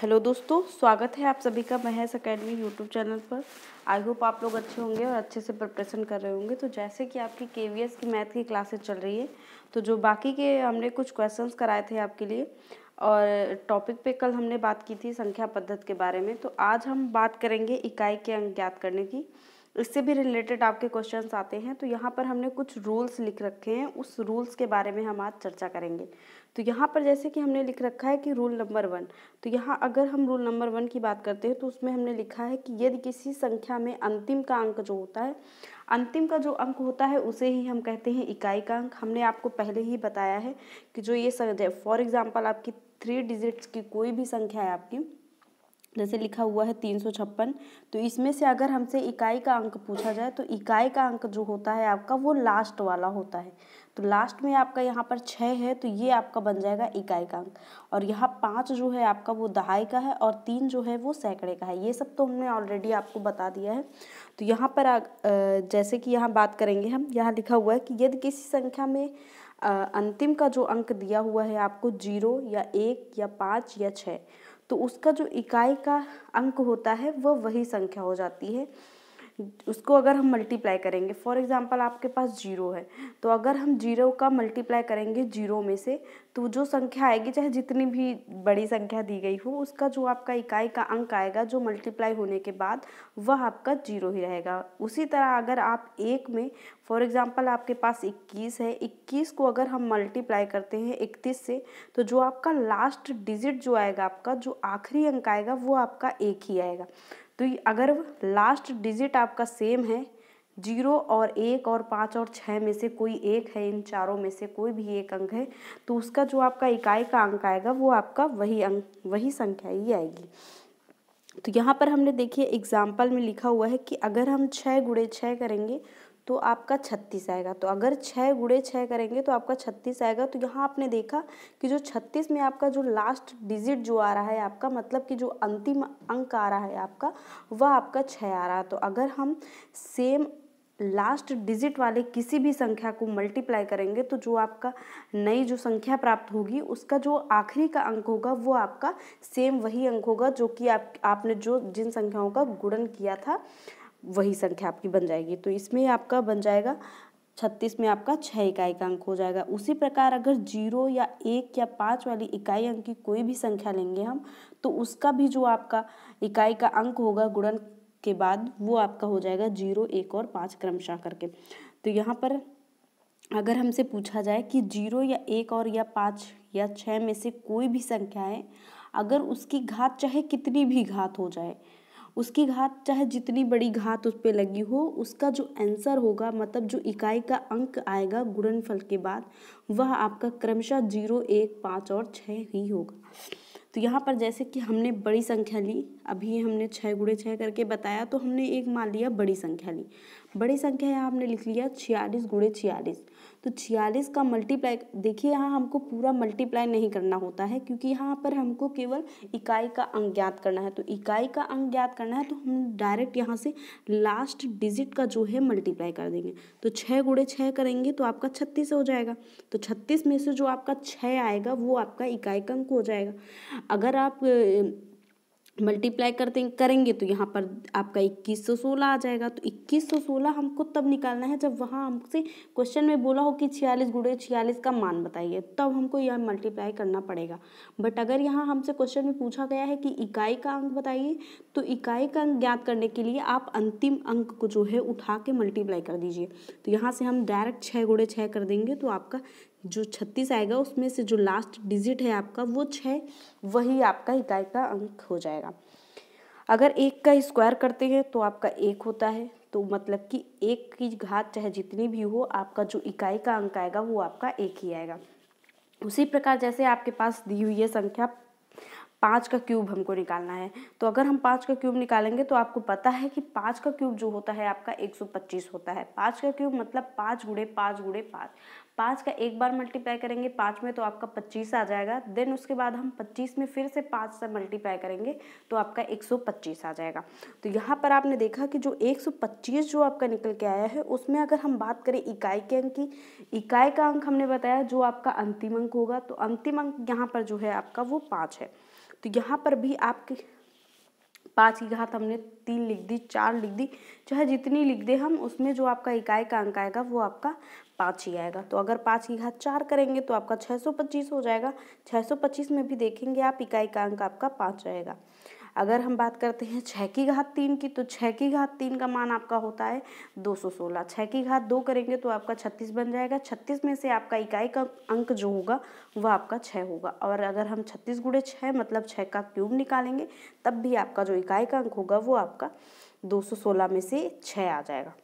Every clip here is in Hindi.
हेलो दोस्तों स्वागत है आप सभी का महेश अकेडमी यूट्यूब चैनल पर आई होप आप लोग अच्छे होंगे और अच्छे से प्रिपरेशन कर रहे होंगे तो जैसे कि आपकी के वी एस की मैथ की क्लासेस चल रही है तो जो बाकी के हमने कुछ क्वेश्चंस कराए थे आपके लिए और टॉपिक पे कल हमने बात की थी संख्या पद्धत के बारे में तो आज हम बात करेंगे इकाई के अंक ज्ञात करने की इससे भी रिलेटेड आपके क्वेश्चन आते हैं तो यहाँ पर हमने कुछ रूल्स लिख रखे हैं उस रूल्स के बारे में हम आज चर्चा करेंगे तो यहाँ पर जैसे कि हमने लिख रखा है कि रूल नंबर वन तो यहाँ अगर हम रूल नंबर वन की बात करते हैं तो उसमें हमने लिखा है कि यदि किसी संख्या में अंतिम का अंक जो होता है अंतिम का जो अंक होता है उसे ही हम कहते हैं इकाई का अंक हमने आपको पहले ही बताया है कि जो ये फॉर एग्ज़ाम्पल आपकी थ्री डिजिट्स की कोई भी संख्या है आपकी जैसे लिखा हुआ है तीन सौ छप्पन तो इसमें से अगर हमसे इकाई का अंक पूछा जाए तो इकाई का अंक जो होता है आपका वो लास्ट वाला होता है तो लास्ट में आपका यहाँ पर छः है तो ये आपका बन जाएगा इकाई का अंक और यहाँ पाँच जो है आपका वो दहाई का है और तीन जो है वो सैकड़े का है ये सब तो हमने ऑलरेडी आपको बता दिया है तो यहाँ पर जैसे कि यहाँ बात करेंगे हम यहाँ लिखा हुआ है कि यदि किसी संख्या में अंतिम का जो अंक दिया हुआ है आपको जीरो या एक या पाँच या छः तो उसका जो इकाई का अंक होता है वह वही संख्या हो जाती है उसको अगर हम मल्टीप्लाई करेंगे फॉर एग्ज़ाम्पल आपके पास जीरो है तो अगर हम जीरो का मल्टीप्लाई करेंगे जीरो में से तो जो संख्या आएगी चाहे जितनी भी बड़ी संख्या दी गई हो उसका जो आपका इकाई का अंक आएगा जो मल्टीप्लाई होने के बाद वह आपका जीरो ही रहेगा उसी तरह अगर आप एक में फॉर एग्ज़ाम्पल आपके पास इक्कीस है इक्कीस को अगर हम मल्टीप्लाई करते हैं इकतीस से तो जो आपका लास्ट डिजिट जो आएगा आपका जो आखिरी अंक आएगा वो आपका एक ही आएगा तो अगर लास्ट डिजिट आपका सेम है जीरो और एक और पाँच और छः में से कोई एक है इन चारों में से कोई भी एक अंक है तो उसका जो आपका इकाई का अंक आएगा वो आपका वही अंक वही संख्या ही आएगी तो यहाँ पर हमने देखिए एग्जाम्पल में लिखा हुआ है कि अगर हम छः गुड़े छः करेंगे तो आपका छत्तीस आएगा तो अगर छः गुड़े छः करेंगे तो आपका छत्तीस आएगा तो यहाँ आपने देखा कि जो छत्तीस में आपका जो लास्ट डिजिट जो आ रहा है आपका मतलब कि जो अंतिम अंक आ रहा है आपका वह आपका छः आ रहा है तो अगर हम सेम लास्ट डिजिट वाले किसी भी संख्या को मल्टीप्लाई करेंगे तो जो आपका नई जो संख्या प्राप्त होगी उसका जो आखिरी का अंक होगा वो आपका सेम वही अंक होगा जो कि आप आपने जो जिन संख्याओं का गुणन किया था वही संख्या आपकी बन जाएगी तो इसमें आपका बन जाएगा छत्तीस में आपका छः इकाई का अंक हो जाएगा उसी प्रकार अगर जीरो या एक या पाँच वाली इकाई अंक की कोई भी संख्या लेंगे हम तो उसका भी जो आपका इकाई का अंक होगा गुणन के बाद वो आपका हो जाएगा जीरो एक और पाँच क्रमशः करके तो यहाँ पर अगर हमसे पूछा जाए कि जीरो या एक और या पाँच या छः में से कोई भी संख्या है अगर उसकी घात चाहे कितनी भी घात हो जाए उसकी घात चाहे जितनी बड़ी घात उस पर लगी हो उसका जो आंसर होगा मतलब जो इकाई का अंक आएगा गुणनफल के बाद वह आपका क्रमशः जीरो एक पाँच और छः ही होगा तो यहाँ पर जैसे कि हमने बड़ी संख्या ली अभी हमने छः गुड़े छः करके बताया तो हमने एक मान लिया बड़ी संख्या ली बड़ी संख्या यहाँ हमने लिख लिया छियालीस गुड़े छियालीस तो छियालीस का मल्टीप्लाई देखिए यहाँ हमको पूरा मल्टीप्लाई नहीं करना होता है क्योंकि यहाँ पर हमको केवल इकाई का अंक ज्ञात करना है तो इकाई का अंक ज्ञात करना है तो हम डायरेक्ट यहाँ से लास्ट डिजिट का जो है मल्टीप्लाई कर देंगे तो छः गुड़े छः करेंगे तो आपका छत्तीस हो जाएगा तो छत्तीस में से जो आपका छः आएगा वो आपका इकाई का अंक हो जाएगा अगर आप मल्टीप्लाई करते करेंगे तो यहाँ पर आपका इक्कीस सौ सोलह आ जाएगा तो इक्कीस सौ सोलह हमको तब निकालना है जब वहाँ हमसे क्वेश्चन में बोला हो कि छियालीस गुड़े छियालीस का मान बताइए तब हमको यह मल्टीप्लाई करना पड़ेगा बट अगर यहाँ हमसे क्वेश्चन में पूछा गया है कि इकाई का अंक बताइए तो इकाई का अंक ज्ञात करने के लिए आप अंतिम अंक को जो है उठा के मल्टीप्लाई कर दीजिए तो यहाँ से हम डायरेक्ट छः गुड़े छः कर देंगे तो आपका जो छत्तीस आएगा उसमें से जो लास्ट डिजिट है आपका वो छः वही आपका इकाई का अंक हो जाएगा अगर एक का स्क्वायर करते हैं तो आपका एक होता है तो मतलब कि एक की घात चाहे जितनी भी हो आपका जो इकाई का अंक आएगा वो आपका एक ही आएगा उसी प्रकार जैसे आपके पास दी हुई है संख्या पाँच का क्यूब हमको निकालना है तो अगर हम पाँच का क्यूब निकालेंगे तो आपको पता है कि पाँच का क्यूब जो होता है आपका एक सौ पच्चीस होता है पाँच का क्यूब मतलब पाँच गुड़े पाँच गुड़े पाँच पाँच का एक बार मल्टीप्लाई करेंगे पाँच में तो आपका पच्चीस आ जाएगा देन उसके बाद हम पच्चीस में फिर से पाँच से मल्टीप्लाई करेंगे तो आपका एक सौ पच्चीस आ जाएगा तो यहाँ पर आपने देखा कि जो एक सौ पच्चीस जो आपका निकल के आया है उसमें अगर हम बात करें इकाई के अंक की इकाई का अंक हमने बताया जो आपका अंतिम अंक होगा तो अंतिम अंक यहाँ पर जो है आपका वो पाँच है तो यहाँ पर भी आपकी पाँच की घात हमने तीन लिख दी चार लिख दी चाहे जितनी लिख दे हम उसमें जो आपका इकाई का अंक आएगा वो आपका पाँच ही आएगा तो अगर पाँच की घात चार करेंगे तो आपका छः सौ पच्चीस हो जाएगा छः सौ पच्चीस में भी देखेंगे आप इकाई का अंक आपका पाँच रहेगा अगर हम बात करते हैं छः की घात तीन की तो छः की घात तीन का मान आपका होता है दो सौ सोलह छः की घात दो करेंगे तो आपका छत्तीस बन जाएगा छत्तीस में से आपका इकाई का अंक जो होगा वह आपका छः होगा और अगर हम छत्तीस गुड़े छः मतलब छः का क्यूब निकालेंगे तब भी आपका जो इकाई का अंक होगा वो आपका दो सौ सोलह में से छः आ जाएगा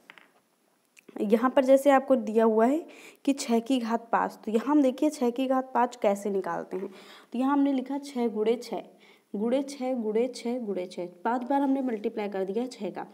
यहाँ पर जैसे आपको दिया हुआ है कि छः की घात पाँच तो यहाँ हम देखिए छः की घात पाँच कैसे निकालते हैं तो यहाँ हमने लिखा छः गुड़े छः गुड़े छः गुड़े छः गुड़े छः पाँच बार हमने मल्टीप्लाई कर दिया छः का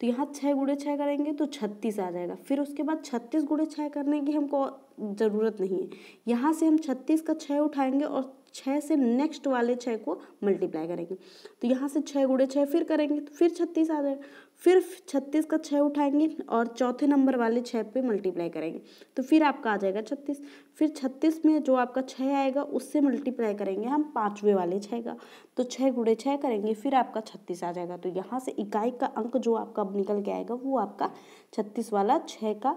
तो यहाँ छः गुड़े छः करेंगे तो छत्तीस आ जाएगा फिर उसके बाद छत्तीस गुड़े छः करने की हमको ज़रूरत नहीं है यहाँ से हम छत्तीस का छः उठाएंगे और छः से नेक्स्ट वाले छः को मल्टीप्लाई करेंगे तो यहाँ से छः गुड़े छः फिर करेंगे तो फिर छत्तीस आ जाएगा फिर छत्तीस का छः उठाएंगे और चौथे नंबर वाले छः पे मल्टीप्लाई करेंगे तो फिर आपका आ जाएगा छत्तीस फिर छत्तीस में जो आपका छः आएगा उससे मल्टीप्लाई करेंगे हम पाँचवें वाले छः का तो छः गुड़े छः करेंगे फिर आपका छत्तीस आ जाएगा तो यहाँ से इकाई का अंक जो आपका निकल के आएगा वो आपका छत्तीस वाला छः का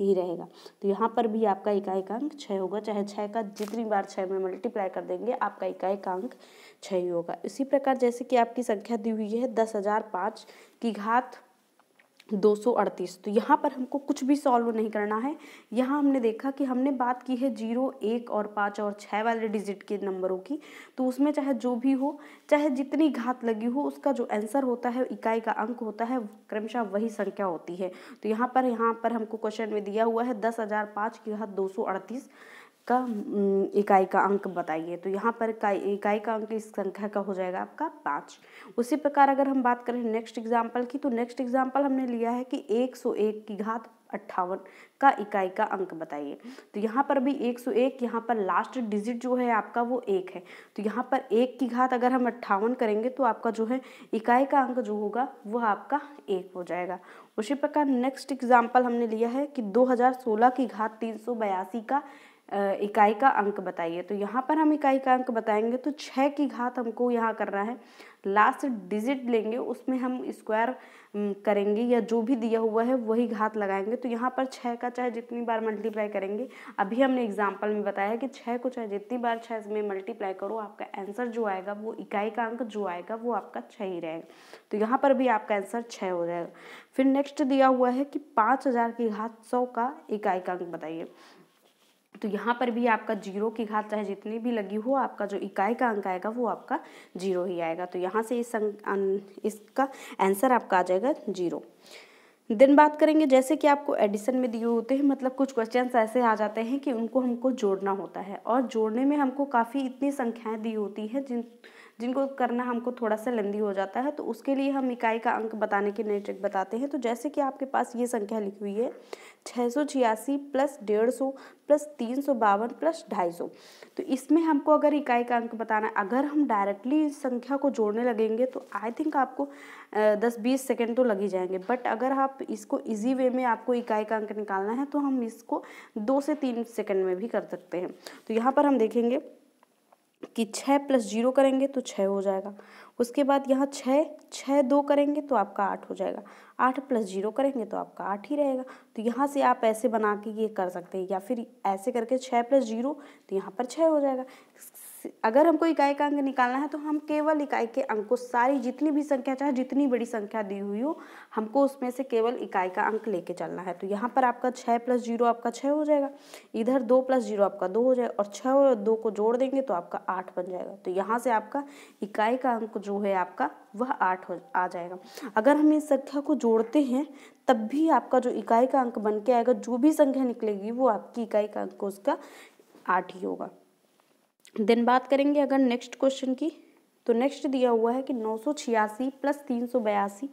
ही रहेगा तो यहाँ पर भी आपका इकाई अंक छः होगा चाहे छः का जितनी बार छः में मल्टीप्लाई कर देंगे आपका इकाई अंक छः ही होगा इसी प्रकार जैसे कि आपकी संख्या दी हुई है दस हज़ार पाँच की घात 238 तो यहाँ पर हमको कुछ भी सॉल्व नहीं करना है यहाँ हमने देखा कि हमने बात की है जीरो एक और पाँच और छः वाले डिजिट के नंबरों की तो उसमें चाहे जो भी हो चाहे जितनी घात लगी हो उसका जो आंसर होता है इकाई का अंक होता है क्रमशः वही संख्या होती है तो यहाँ पर यहाँ पर हमको क्वेश्चन में दिया हुआ है दस हज़ार पाँच की घात दो सौ अड़तीस का इकाई का अंक बताइए तो यहाँ पर इकाई इकाई का अंक इस संख्या का हो जाएगा आपका पाँच उसी प्रकार अगर हम बात करें नेक्स्ट एग्जाम्पल की तो नेक्स्ट एग्जाम्पल हमने लिया है कि एक सौ एक की घात अट्ठावन का इकाई का अंक बताइए तो यहाँ पर भी एक सौ एक यहाँ पर लास्ट डिजिट जो है आपका वो एक है तो यहाँ पर एक की घात अगर हम अट्ठावन करेंगे तो आपका जो है इकाई का अंक जो होगा वह आपका एक हो जाएगा उसी प्रकार नेक्स्ट एग्जाम्पल हमने लिया है कि दो हज़ार सोलह की घात तीन सौ बयासी का इकाई का अंक बताइए तो यहाँ पर हम इकाई का अंक बताएंगे तो छः की घात हमको यहाँ करना है लास्ट डिजिट लेंगे उसमें हम स्क्वायर करेंगे या जो भी दिया हुआ है वही घात लगाएंगे तो यहाँ पर छः का चाहे जितनी बार मल्टीप्लाई करेंगे अभी हमने एग्जाम्पल में बताया है कि छः को चाहे जितनी बार छः में मल्टीप्लाई करो आपका आंसर जो आएगा वो इकाई का अंक जो आएगा वो आपका छः ही रहेगा तो यहाँ पर भी आपका आंसर छः हो जाएगा फिर नेक्स्ट दिया हुआ है कि पाँच हज़ार की घात सौ का इकाई का अंक बताइए तो यहाँ पर भी आपका जीरो की घात चाहे जितनी भी लगी हो आपका जो इकाई का अंक आएगा वो आपका जीरो ही आएगा तो यहाँ से इस अंक इसका आंसर आपका आ जाएगा जीरो दिन बात करेंगे जैसे कि आपको एडिशन में दिए होते हैं मतलब कुछ क्वेश्चन ऐसे आ जाते हैं कि उनको हमको जोड़ना होता है और जोड़ने में हमको काफ़ी इतनी संख्याएं दी होती हैं जिन जिनको करना हमको थोड़ा सा लेंदी हो जाता है तो उसके लिए हम इकाई का अंक बताने के नए ट्रिक बताते हैं तो जैसे कि आपके पास ये संख्या लिखी हुई है छः सौ छियासी प्लस डेढ़ सौ प्लस तीन सौ बावन प्लस ढाई सौ तो इसमें हमको अगर इकाई का अंक बताना है अगर हम डायरेक्टली इस संख्या को जोड़ने लगेंगे तो आई थिंक आपको दस बीस सेकेंड तो लग ही जाएंगे बट अगर आप इसको इजी वे में आपको इकाई का अंक निकालना है तो हम इसको दो से तीन सेकेंड में भी कर सकते हैं तो यहाँ पर हम देखेंगे कि छः प्लस जीरो करेंगे तो छः हो जाएगा उसके बाद यहाँ छः छः दो करेंगे तो आपका आठ हो जाएगा आठ प्लस जीरो करेंगे तो आपका आठ ही रहेगा तो यहाँ से आप ऐसे बना के ये कर सकते हैं या फिर ऐसे करके छः प्लस जीरो तो यहाँ पर छः हो जाएगा अगर हमको इकाई का अंक निकालना है तो हम केवल इकाई के अंक को सारी जितनी भी संख्या चाहे जितनी बड़ी संख्या दी हुई हो हमको उसमें से केवल इकाई का अंक लेके चलना है तो यहाँ पर आपका छः प्लस जीरो आपका छः हो जाएगा इधर दो प्लस जीरो आपका दो हो जाएगा और छः और दो को जोड़ देंगे तो आपका आठ बन जाएगा तो यहाँ से आपका इकाई का अंक जो है आपका वह आठ हो आ जाएगा अगर हम इस संख्या को जोड़ते हैं तब भी आपका जो इकाई का अंक बन के आएगा जो भी संख्या निकलेगी वो आपकी इकाई का अंक उसका आठ ही होगा देन बात करेंगे अगर नेक्स्ट क्वेश्चन की तो नेक्स्ट दिया हुआ है कि नौ सौ छियासी प्लस तीन सौ बयासी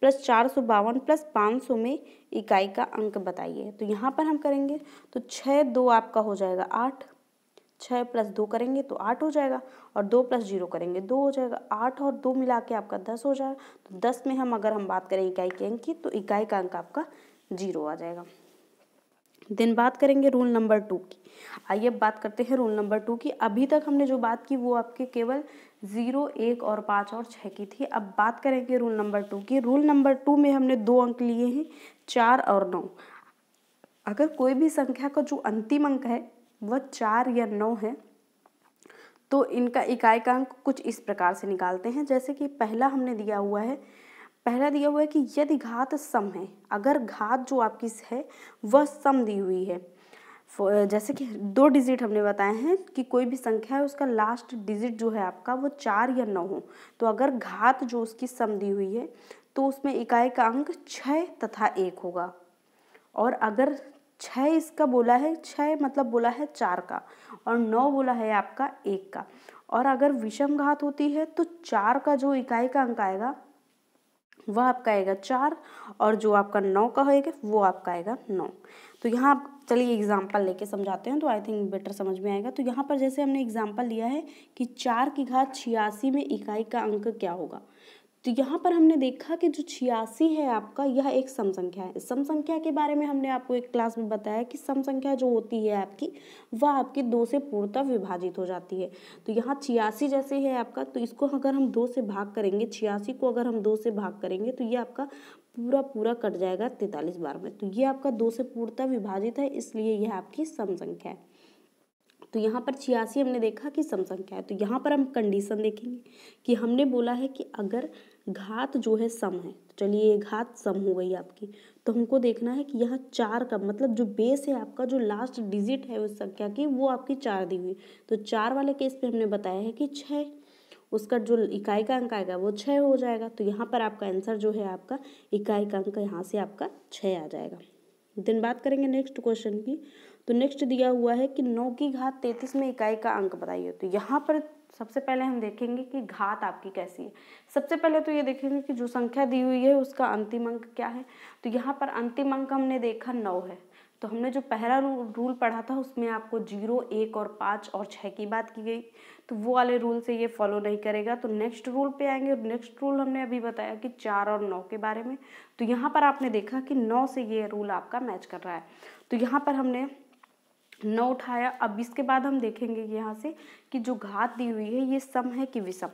प्लस चार सौ बावन प्लस पाँच सौ में इकाई का अंक बताइए तो यहाँ पर हम करेंगे तो छः दो आपका हो जाएगा आठ छः प्लस दो करेंगे तो आठ हो जाएगा और दो प्लस जीरो करेंगे दो हो जाएगा आठ और दो मिला के आपका दस हो जाएगा तो दस में हम अगर हम बात करें इकाई के अंक की तो इकाई का अंक आपका जीरो आ जाएगा दिन बात करेंगे रूल नंबर टू की आइए बात करते हैं रूल नंबर टू की अभी तक हमने जो बात की वो आपके केवल ज़ीरो एक और पाँच और छः की थी अब बात करेंगे रूल नंबर टू की रूल नंबर टू में हमने दो अंक लिए हैं चार और नौ अगर कोई भी संख्या का जो अंतिम अंक है वह चार या नौ है तो इनका इकाई का अंक कुछ इस प्रकार से निकालते हैं जैसे कि पहला हमने दिया हुआ है पहला दिया हुआ है कि यदि घात सम है अगर घात जो आपकी है वह सम दी हुई है जैसे कि दो डिजिट हमने बताए हैं कि कोई भी संख्या है उसका लास्ट डिजिट जो है आपका वो चार या नौ हो तो अगर घात जो उसकी सम दी हुई है तो उसमें इकाई का अंक छः तथा एक होगा और अगर छः इसका बोला है छः मतलब बोला है चार का और नौ बोला है आपका एक का और अगर विषम घात होती है तो चार का जो इकाई का अंक आएगा वह आपका आएगा चार और जो आपका नौ का होएगा वो आपका आएगा नौ तो यहाँ चलिए एग्जाम्पल लेके समझाते हैं तो आई थिंक बेटर समझ में आएगा तो यहाँ पर जैसे हमने एग्जाम्पल लिया है कि चार की घात छियासी में इकाई का अंक क्या होगा तो यहाँ पर हमने देखा कि जो छियासी है आपका यह एक सम संख्या है सम संख्या के बारे में हमने आपको एक क्लास में बताया कि सम संख्या जो होती है आपकी वह आपकी दो से पूर्णतः विभाजित हो जाती है तो यहाँ छियासी जैसे है आपका तो इसको अगर हम दो से भाग करेंगे छियासी को अगर हम दो से भाग करेंगे तो ये आपका पूरा पूरा कट जाएगा तैतालीस बार में तो ये आपका दो से पूर्णतः विभाजित है इसलिए यह आपकी सम संख्या है तो यहाँ पर छियासी हमने देखा कि सम संख्या है तो यहाँ पर हम कंडीशन देखेंगे कि हमने बोला है कि अगर घात जो है सम है तो चलिए ये घात सम हो गई आपकी तो हमको देखना है कि यहाँ चार का मतलब जो बेस है आपका जो लास्ट डिजिट है उस संख्या की वो आपकी चार दी हुई तो चार वाले केस पे हमने बताया है कि छः उसका जो इकाई का अंक आएगा वो छः हो जाएगा तो यहाँ पर आपका आंसर जो है आपका इकाई का अंक यहाँ से आपका छः आ जाएगा देन बात करेंगे नेक्स्ट क्वेश्चन की तो नेक्स्ट दिया हुआ है कि नौ की घात तैतीस में इकाई का अंक बताइए तो यहाँ पर सबसे पहले हम देखेंगे कि घात आपकी कैसी है सबसे पहले तो ये देखेंगे कि जो संख्या दी हुई है उसका अंतिम अंक क्या है तो यहाँ पर अंतिम अंक हमने देखा नौ है तो हमने जो पहला रूल पढ़ा था उसमें आपको जीरो एक और पाँच और छः की बात की गई तो वो वाले रूल से ये फॉलो नहीं करेगा तो नेक्स्ट रूल पे आएंगे और नेक्स्ट रूल हमने अभी बताया कि चार और नौ के बारे में तो यहाँ पर आपने देखा कि नौ से ये रूल आपका मैच कर रहा है तो यहाँ पर हमने न उठाया अब इसके बाद हम देखेंगे यहाँ से कि जो घात दी हुई है ये सम है कि विषम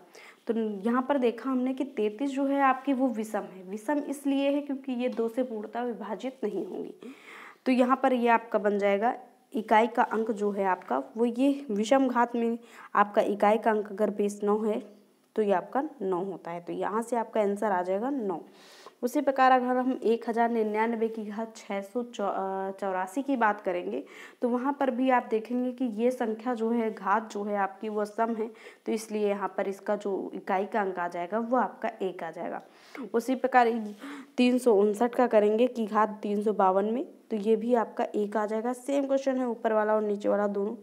तो यहाँ पर देखा हमने कि तैतीस जो है आपकी वो विषम है विषम इसलिए है क्योंकि ये दो से पूर्णता विभाजित नहीं होंगी तो यहाँ पर ये आपका बन जाएगा इकाई का अंक जो है आपका वो ये विषम घात में आपका इकाई का अंक अगर बेस नौ है तो ये आपका नौ होता है तो यहाँ से आपका आंसर आ जाएगा नौ उसी प्रकार अगर हम एक हज़ार निन्यानवे की घात छः सौ चौरासी की बात करेंगे तो वहाँ पर भी आप देखेंगे कि ये संख्या जो है घात जो है आपकी वो सम है तो इसलिए यहाँ पर इसका जो इकाई का अंक आ जाएगा वो आपका एक आ जाएगा उसी प्रकार तीन सौ उनसठ का करेंगे कि घात तीन सौ बावन में तो ये भी आपका एक आ जाएगा सेम क्वेश्चन है ऊपर वाला और नीचे वाला दोनों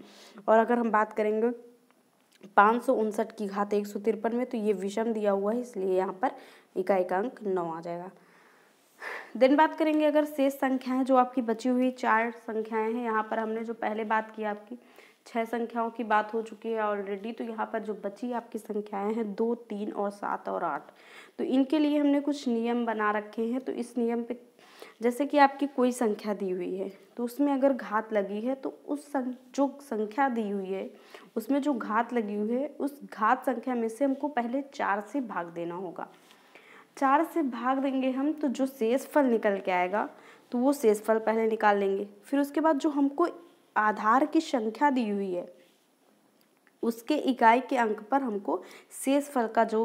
और अगर हम बात करेंगे पाँच सौ उनसठ की घात एक सौ तिरपन में तो ये विषम दिया हुआ है इसलिए यहाँ पर इकाई का अंक नौ आ जाएगा देन बात करेंगे अगर शेष संख्याएं जो आपकी बची हुई चार संख्याएं हैं यहाँ पर हमने जो पहले बात की आपकी छह संख्याओं की बात हो चुकी है ऑलरेडी तो यहाँ पर जो बची आपकी संख्याएं हैं दो तीन और सात और आठ तो इनके लिए हमने कुछ नियम बना रखे हैं तो इस नियम पे जैसे कि आपकी कोई संख्या दी हुई है तो उसमें अगर घात लगी है तो उस सं, जो संख्या दी हुई है उसमें जो घात लगी हुई है उस घात संख्या में से हमको पहले चार से भाग देना होगा चार से भाग देंगे हम तो जो शेष फल निकल के आएगा तो वो शेष फल पहले निकाल लेंगे फिर उसके बाद जो हमको आधार की संख्या दी हुई है उसके इकाई के अंक पर हमको शेष फल का जो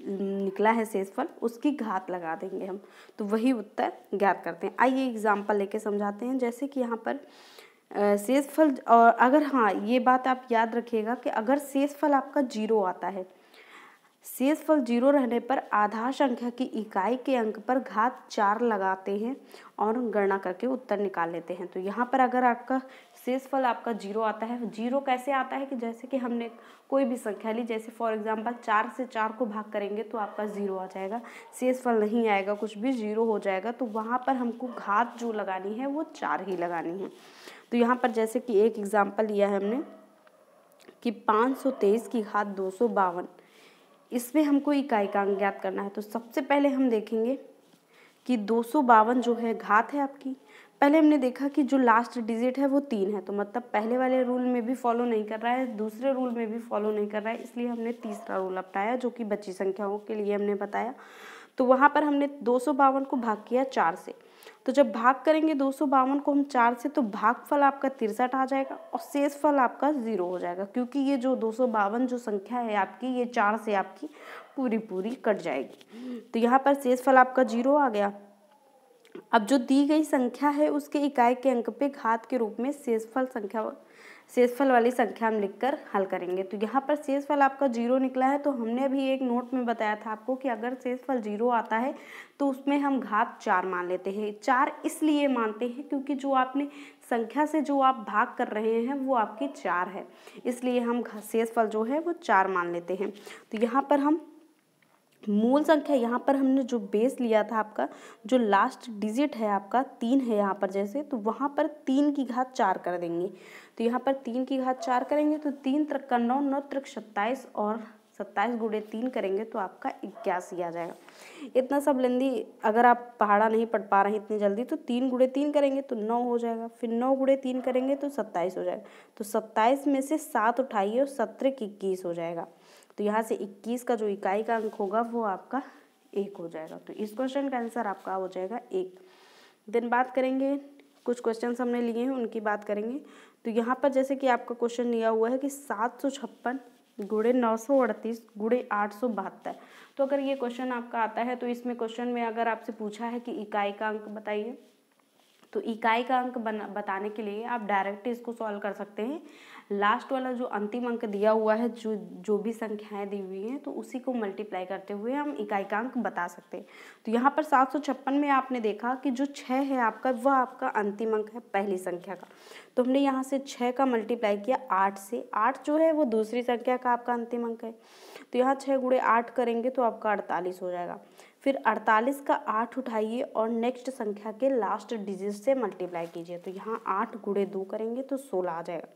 निकला है फल उसकी घात लगा देंगे हम तो वही उत्तर ज्ञात करते हैं आइए एग्जाम्पल लेके समझाते हैं जैसे कि यहाँ पर फल और अगर हाँ ये बात आप याद रखिएगा कि अगर फल आपका जीरो आता है शेषफल जीरो रहने पर आधार संख्या की इकाई के अंक पर घात चार लगाते हैं और गणना करके उत्तर निकाल लेते हैं तो यहाँ पर अगर आपका शेषफल आपका जीरो आता है जीरो कैसे आता है कि जैसे कि हमने कोई भी संख्या ली जैसे फॉर एग्जांपल चार से चार को भाग करेंगे तो आपका ज़ीरो आ जाएगा फल नहीं आएगा कुछ भी ज़ीरो हो जाएगा तो वहाँ पर हमको घात जो लगानी है वो चार ही लगानी है तो यहाँ पर जैसे कि एक एग्ज़ाम्पल लिया है हमने कि पाँच सौ तेईस की घात दो सौ बावन इसमें हमको इकाई का ज्ञात करना है तो सबसे पहले हम देखेंगे कि दो जो है घात है आपकी पहले हमने देखा कि जो लास्ट डिजिट है वो तीन है तो मतलब पहले वाले रूल में भी फॉलो नहीं कर रहा है दूसरे रूल में भी फॉलो नहीं कर रहा है इसलिए हमने तीसरा रूल अपनाया जो कि बची संख्याओं के लिए हमने बताया तो वहाँ पर हमने दो को भाग किया चार से तो जब भाग करेंगे दो को हम चार से तो भाग फल आपका तिरसठ आ जाएगा और शेष फल आपका ज़ीरो हो जाएगा क्योंकि ये जो दो जो संख्या है आपकी ये चार से आपकी पूरी पूरी कट जाएगी तो यहाँ पर शेष फल आपका जीरो आ गया अब जो दी गई संख्या है उसके इकाई के अंक पे घात के रूप में शेषफल संख्या शेषफल वाली संख्या हम लिखकर हल करेंगे तो यहाँ पर शेषफल आपका जीरो निकला है तो हमने अभी एक नोट में बताया था आपको कि अगर शेषफल जीरो आता है तो उसमें हम घात चार मान लेते हैं चार इसलिए मानते हैं क्योंकि जो आपने संख्या से जो आप भाग कर रहे हैं वो आपके चार है इसलिए हम शेषफल जो है वो चार मान लेते हैं तो यहाँ पर हम मूल संख्या यहाँ पर हमने जो बेस लिया था आपका जो लास्ट डिजिट है आपका तीन है यहाँ पर जैसे तो वहाँ पर तीन की घात चार कर देंगे तो यहाँ पर तीन की घात चार करेंगे तो तीन त्रक नौ नौ त्रक सत्ताईस और सत्ताईस गुड़े तीन करेंगे तो आपका इक्यासी आ जाएगा इतना सब लेंदी अगर आप पहाड़ा नहीं पढ़ पा रहे हैं इतनी जल्दी तो तीन गुड़े तीन करेंगे तो नौ हो जाएगा फिर नौ गुड़े तीन करेंगे तो सत्ताईस हो जाएगा तो सत्ताईस में से सात उठाइए और सत्रह इक्कीस हो जाएगा तो यहाँ से इक्कीस का जो इकाई का अंक होगा वो आपका एक हो जाएगा तो इस क्वेश्चन का आंसर आपका हो जाएगा एक देन बात करेंगे कुछ क्वेश्चन हमने लिए हैं उनकी बात करेंगे तो यहाँ पर जैसे कि आपका क्वेश्चन लिया हुआ है कि सात सौ छप्पन गुड़े नौ सौ अड़तीस गुड़े आठ सौ बहत्तर तो अगर ये क्वेश्चन आपका आता है तो इसमें क्वेश्चन में अगर आपसे पूछा है कि इकाई का अंक बताइए तो इकाई का अंक बना बताने के लिए आप डायरेक्ट इसको सॉल्व कर सकते हैं लास्ट वाला जो अंतिम अंक दिया हुआ है जो जो भी संख्याएं दी हुई हैं तो उसी को मल्टीप्लाई करते हुए हम इकाई का अंक बता सकते हैं तो यहाँ पर सात सौ छप्पन में आपने देखा कि जो छः है आपका वह आपका अंतिम अंक है पहली संख्या का तो हमने यहाँ से छः का मल्टीप्लाई किया आठ से आठ जो है वो दूसरी संख्या का आपका अंतिम अंक है तो यहाँ छः गुड़े आठ करेंगे तो आपका अड़तालीस हो जाएगा फिर अड़तालीस का आठ उठाइए और नेक्स्ट संख्या के लास्ट डिजिट से मल्टीप्लाई कीजिए तो यहाँ आठ गुड़े दो करेंगे तो सोलह आ जाएगा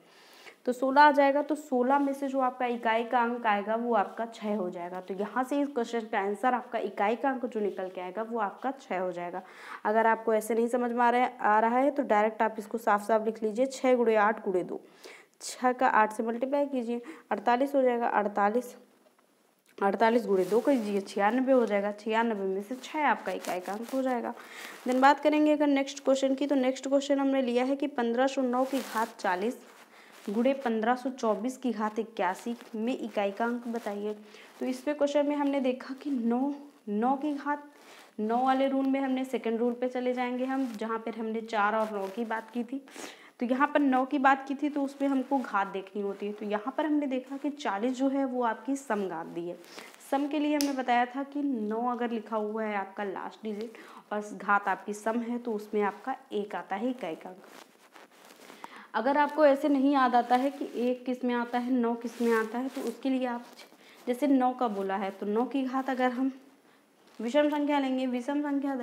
तो सोलह आ जाएगा तो सोलह में से जो आपका इकाई का अंक आएगा वो आपका छः हो जाएगा तो यहाँ से इस क्वेश्चन का आंसर आपका इकाई का अंक जो निकल के आएगा वो आपका छः हो जाएगा अगर आपको ऐसे नहीं समझ में आ रहा आ रहा है तो डायरेक्ट आप इसको साफ साफ लिख लीजिए छः गुड़े आठ गुड़े दो छः का आठ से मल्टीप्लाई कीजिए अड़तालीस हो जाएगा अड़तालीस अड़तालीस गुड़े दो दीजिए छियानबे हो जाएगा छियानबे में से छः आपका इकाई का अंक हो जाएगा देन बात करेंगे अगर नेक्स्ट क्वेश्चन की तो नेक्स्ट क्वेश्चन हमने लिया है कि पंद्रह सौ नौ की घात चालीस गुड़े पंद्रह सौ चौबीस की घात इक्यासी में इकाई का अंक बताइए तो इस पे क्वेश्चन में हमने देखा कि नौ नौ की घात नौ वाले रूल में हमने सेकेंड रूल पे चले जाएंगे हम जहाँ पर हमने चार और नौ की बात की थी तो यहाँ पर नौ की बात की थी तो उसमें हमको घात देखनी होती है तो यहाँ पर हमने देखा कि चालीस जो है वो आपकी समघात दी है सम के लिए हमने बताया था कि नौ अगर लिखा हुआ है आपका लास्ट डिजिट और घात आपकी सम है तो उसमें आपका एक आता है एक एक अंक अगर आपको ऐसे नहीं याद आता है कि एक किस में आता है नौ किस में आता है तो उसके लिए आप जैसे नौ का बोला है तो नौ की घात अगर हम विषम संख्या लेंगे विषम संख्या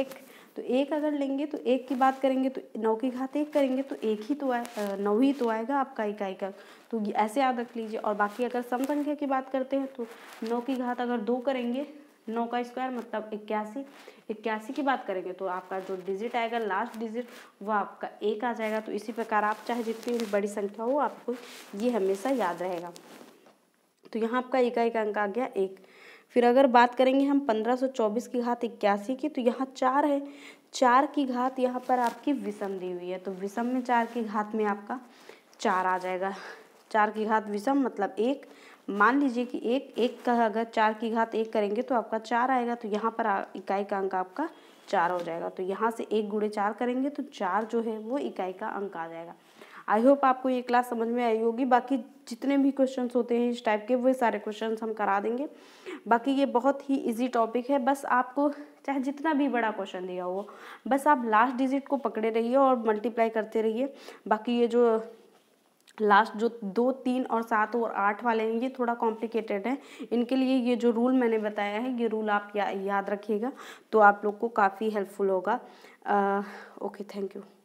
एक तो एक अगर लेंगे तो एक की बात करेंगे तो नौ की घात एक करेंगे तो एक ही तो आए नौ ही तो आएगा आपका इकाई का तो ऐसे याद रख लीजिए और बाकी अगर सम संख्या की बात करते हैं तो नौ की घात अगर दो करेंगे नौ का स्क्वायर मतलब इक्यासी इक्यासी की बात करेंगे तो आपका जो डिजिट आएगा लास्ट डिजिट वह आपका एक आ जाएगा तो इसी प्रकार आप चाहे जितनी भी बड़ी संख्या हो आपको ये हमेशा याद रहेगा तो यहाँ आपका इकाई का अंक आ गया एक फिर अगर बात करेंगे हम पंद्रह सौ चौबीस की घात इक्यासी की तो यहाँ चार है चार की घात यहाँ पर आपकी विषम दी हुई है तो विषम में चार की घात में आपका चार आ जाएगा चार की घात विषम मतलब एक मान लीजिए कि एक एक का अगर चार की घात एक करेंगे तो आपका चार आएगा तो यहाँ पर इकाई का अंक आपका चार हो जाएगा तो यहाँ से एक गुड़े चार करेंगे तो चार जो है वो इकाई का अंक आ जाएगा आई होप आपको ये क्लास समझ में आई होगी बाकी जितने भी क्वेश्चन होते हैं इस टाइप के वे सारे क्वेश्चन हम करा देंगे बाकी ये बहुत ही ईजी टॉपिक है बस आपको चाहे जितना भी बड़ा क्वेश्चन दिया हो बस आप लास्ट डिजिट को पकड़े रहिए और मल्टीप्लाई करते रहिए बाकी ये जो लास्ट जो दो तीन और सात और आठ वाले हैं ये थोड़ा कॉम्प्लिकेटेड है इनके लिए ये जो रूल मैंने बताया है ये रूल आप या, याद रखिएगा तो आप लोग को काफ़ी हेल्पफुल होगा ओके थैंक यू